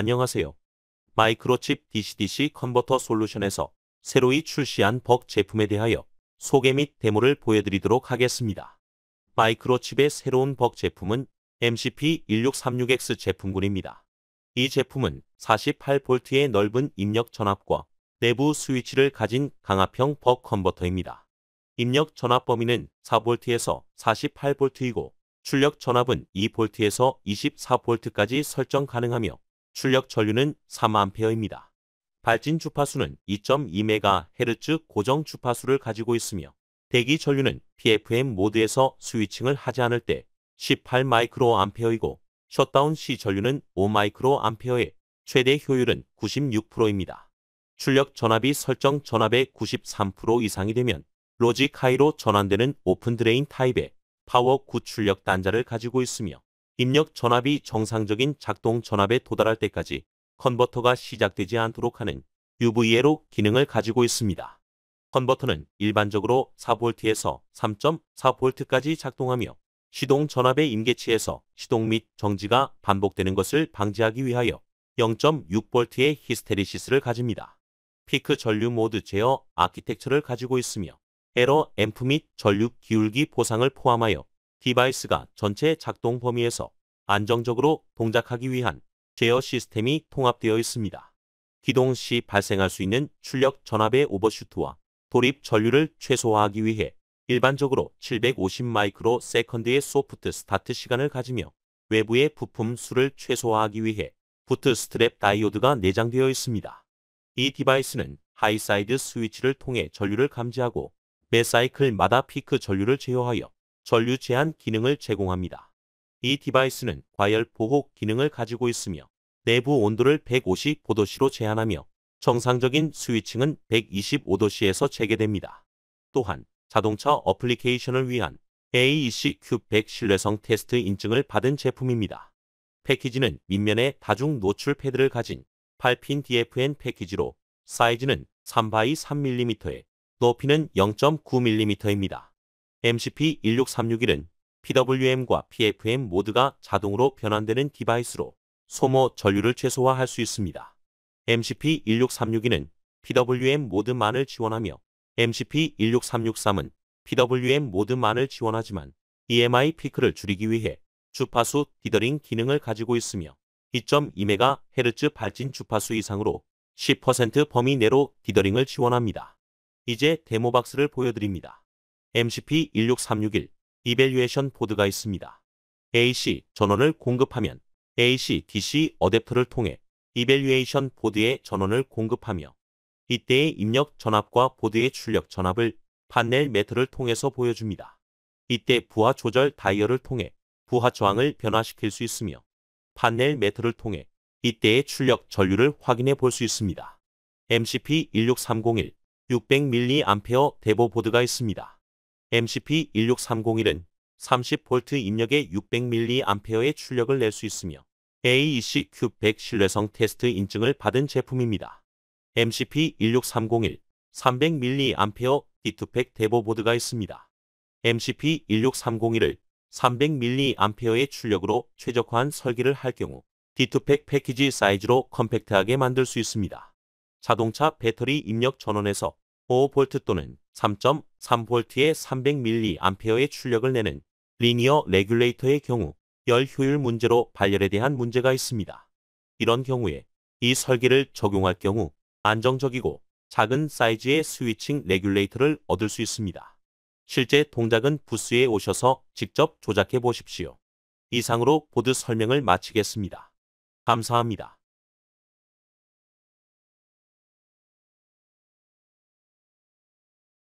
안녕하세요. 마이크로칩 DCDC 컨버터 솔루션에서 새로이 출시한 벅 제품에 대하여 소개 및 데모를 보여드리도록 하겠습니다. 마이크로칩의 새로운 벅 제품은 MCP1636X 제품군입니다. 이 제품은 48V의 넓은 입력 전압과 내부 스위치를 가진 강압형 벅 컨버터입니다. 입력 전압 범위는 4V에서 48V이고 출력 전압은 2V에서 24V까지 설정 가능하며 출력 전류는 3A입니다. 발진 주파수는 2.2MHz 고정 주파수를 가지고 있으며 대기 전류는 PFM 모드에서 스위칭을 하지 않을 때 18마이크로암페어이고 셧다운 시 전류는 5마이크로암페어에 최대 효율은 96%입니다. 출력 전압이 설정 전압의 93% 이상이 되면 로직 하이로 전환되는 오픈드레인 타입의 파워 9출력 단자를 가지고 있으며 입력 전압이 정상적인 작동 전압에 도달할 때까지 컨버터가 시작되지 않도록 하는 UVA로 기능을 가지고 있습니다. 컨버터는 일반적으로 4V에서 3.4V까지 작동하며 시동 전압의 임계치에서 시동 및 정지가 반복되는 것을 방지하기 위하여 0.6V의 히스테리시스를 가집니다. 피크 전류 모드 제어 아키텍처를 가지고 있으며 에러 앰프 및 전류 기울기 보상을 포함하여 디바이스가 전체 작동 범위에서 안정적으로 동작하기 위한 제어 시스템이 통합되어 있습니다. 기동 시 발생할 수 있는 출력 전압의 오버슈트와 돌입 전류를 최소화하기 위해 일반적으로 750 마이크로 세컨드의 소프트 스타트 시간을 가지며 외부의 부품 수를 최소화하기 위해 부트 스트랩 다이오드가 내장되어 있습니다. 이 디바이스는 하이사이드 스위치를 통해 전류를 감지하고 매 사이클마다 피크 전류를 제어하여 전류 제한 기능을 제공합니다. 이 디바이스는 과열 보호 기능을 가지고 있으며 내부 온도를 155도씨로 제한하며 정상적인 스위칭은 125도씨에서 재개됩니다. 또한 자동차 어플리케이션을 위한 AEC Q100 신뢰성 테스트 인증을 받은 제품입니다. 패키지는 밑면에 다중 노출 패드를 가진 8핀 DFN 패키지로 사이즈는 3x3mm에 높이는 0.9mm입니다. MCP-16361은 PWM과 PFM 모드가 자동으로 변환되는 디바이스로 소모 전류를 최소화할 수 있습니다. MCP-16362는 PWM 모드만을 지원하며 MCP-16363은 PWM 모드만을 지원하지만 EMI 피크를 줄이기 위해 주파수 디더링 기능을 가지고 있으며 2.2MHz 발진 주파수 이상으로 10% 범위 내로 디더링을 지원합니다. 이제 데모박스를 보여드립니다. MCP-16361 이벨류에이션 보드가 있습니다. AC 전원을 공급하면 AC DC 어댑터를 통해 이벨류에이션 보드에 전원을 공급하며 이때의 입력 전압과 보드의 출력 전압을 판넬 매트를 통해서 보여줍니다. 이때 부하 조절 다이얼을 통해 부하 저항을 변화시킬 수 있으며 판넬 매트를 통해 이때의 출력 전류를 확인해 볼 수 있습니다. MCP-16301 600mA 대보 보드가 있습니다. MCP-16301은 30V 입력에 600mAh의 출력을 낼 수 있으며 AEC-Q100 신뢰성 테스트 인증을 받은 제품입니다. MCP-16301 300mAh D2팩 대보보드가 있습니다. MCP-16301을 300mAh의 출력으로 최적화한 설계를 할 경우 D2팩 패키지 사이즈로 컴팩트하게 만들 수 있습니다. 자동차 배터리 입력 전원에서 5V 또는 3.3V의 300mA의 출력을 내는 리니어 레귤레이터의 경우 열 효율 문제로 발열에 대한 문제가 있습니다. 이런 경우에 이 설계를 적용할 경우 안정적이고 작은 사이즈의 스위칭 레귤레이터를 얻을 수 있습니다. 실제 동작은 부스에 오셔서 직접 조작해 보십시오. 이상으로 보드 설명을 마치겠습니다. 감사합니다.